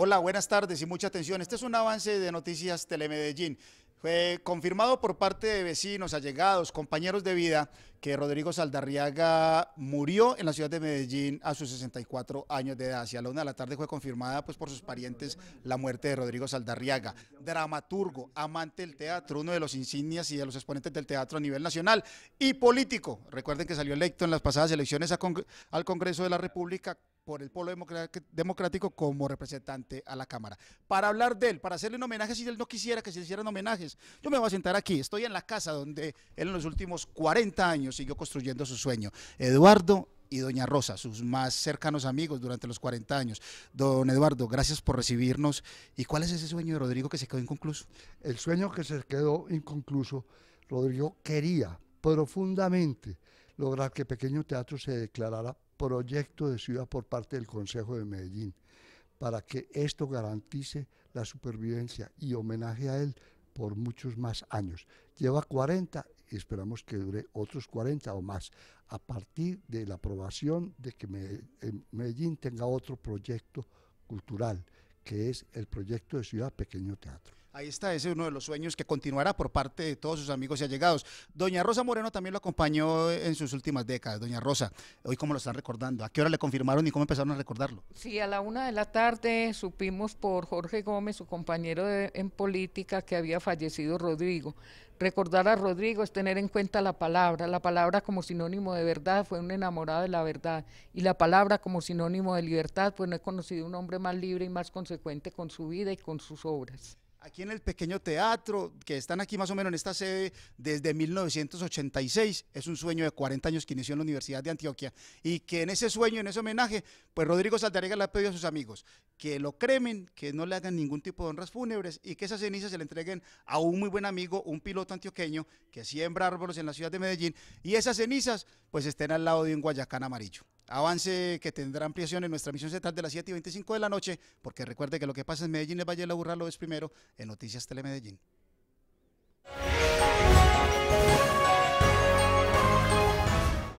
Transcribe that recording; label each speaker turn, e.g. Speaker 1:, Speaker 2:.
Speaker 1: Hola, buenas tardes y mucha atención. Este es un avance de Noticias Telemedellín. Fue confirmado por parte de vecinos, allegados, compañeros de vida, que Rodrigo Saldarriaga murió en la ciudad de Medellín a sus 64 años de edad. Hacia la una de la tarde fue confirmada pues, por sus parientes la muerte de Rodrigo Saldarriaga, dramaturgo, amante del teatro, uno de los insignias y de los exponentes del teatro a nivel nacional y político. Recuerden que salió electo en las pasadas elecciones al Congreso de la República por el Polo Democrático como representante a la Cámara. Para hablar de él, para hacerle un homenaje, si él no quisiera que se hicieran homenajes, yo me voy a sentar aquí. Estoy en la casa donde él en los últimos 40 años siguió construyendo su sueño. Eduardo y doña Rosa, sus más cercanos amigos durante los 40 años.
Speaker 2: Don Eduardo, gracias por recibirnos. ¿Y cuál es ese sueño de Rodrigo que se quedó inconcluso? El sueño que se quedó inconcluso, Rodrigo quería profundamente lograr que Pequeño Teatro se declarara proyecto de ciudad por parte del Consejo de Medellín, para que esto garantice la supervivencia y homenaje a él por muchos más años. Lleva 40 y esperamos que dure otros 40 o más, a partir de la aprobación de que eh, Medellín tenga otro proyecto cultural, que es el proyecto de Ciudad Pequeño Teatro.
Speaker 1: Ahí está, ese es uno de los sueños que continuará por parte de todos sus amigos y allegados. Doña Rosa Moreno también lo acompañó en sus últimas décadas. Doña Rosa, hoy cómo lo están recordando, ¿a qué hora le confirmaron y cómo empezaron a recordarlo?
Speaker 3: Sí, a la una de la tarde supimos por Jorge Gómez, su compañero en política, que había fallecido Rodrigo. Recordar a Rodrigo es tener en cuenta la palabra. La palabra como sinónimo de verdad fue un enamorado de la verdad. Y la palabra como sinónimo de libertad, pues no he conocido un hombre más libre y más consecuente con su vida y con sus obras
Speaker 1: aquí en el pequeño teatro, que están aquí más o menos en esta sede desde 1986. Es un sueño de 40 años que inició en la Universidad de Antioquia y que en ese sueño, en ese homenaje, pues Rodrigo Saldarega le ha pedido a sus amigos que lo cremen, que no le hagan ningún tipo de honras fúnebres y que esas cenizas se le entreguen a un muy buen amigo, un piloto antioqueño que siembra árboles en la ciudad de Medellín y esas cenizas pues estén al lado de un Guayacán amarillo avance que tendrá ampliación en nuestra emisión central de las 7 y 25 de la noche, porque recuerde que lo que pasa en Medellín, es Valle de la Burra lo es primero en Noticias Telemedellín.